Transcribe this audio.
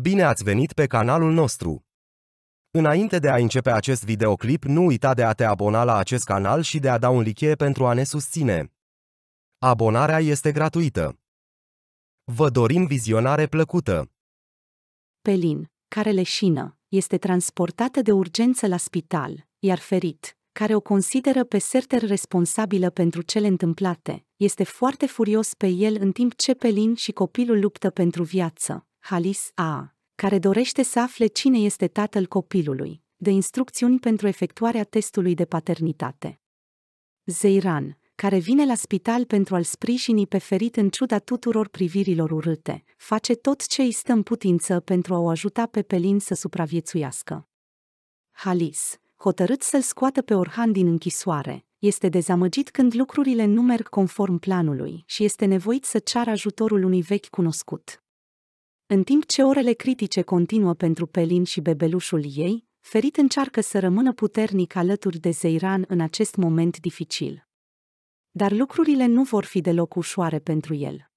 Bine ați venit pe canalul nostru! Înainte de a începe acest videoclip, nu uita de a te abona la acest canal și de a da un like pentru a ne susține. Abonarea este gratuită. Vă dorim vizionare plăcută! Pelin, care leșină, este transportată de urgență la spital, iar Ferit, care o consideră pe Serter responsabilă pentru cele întâmplate, este foarte furios pe el în timp ce Pelin și copilul luptă pentru viață. Halis A., care dorește să afle cine este tatăl copilului, de instrucțiuni pentru efectuarea testului de paternitate. Zeiran, care vine la spital pentru a-l sprijini pe ferit în ciuda tuturor privirilor urâte, face tot ce îi stă în putință pentru a o ajuta pe Pelin să supraviețuiască. Halis, hotărât să-l scoată pe Orhan din închisoare, este dezamăgit când lucrurile nu merg conform planului și este nevoit să ceară ajutorul unui vechi cunoscut. În timp ce orele critice continuă pentru Pelin și bebelușul ei, Ferit încearcă să rămână puternic alături de Zeiran în acest moment dificil. Dar lucrurile nu vor fi deloc ușoare pentru el.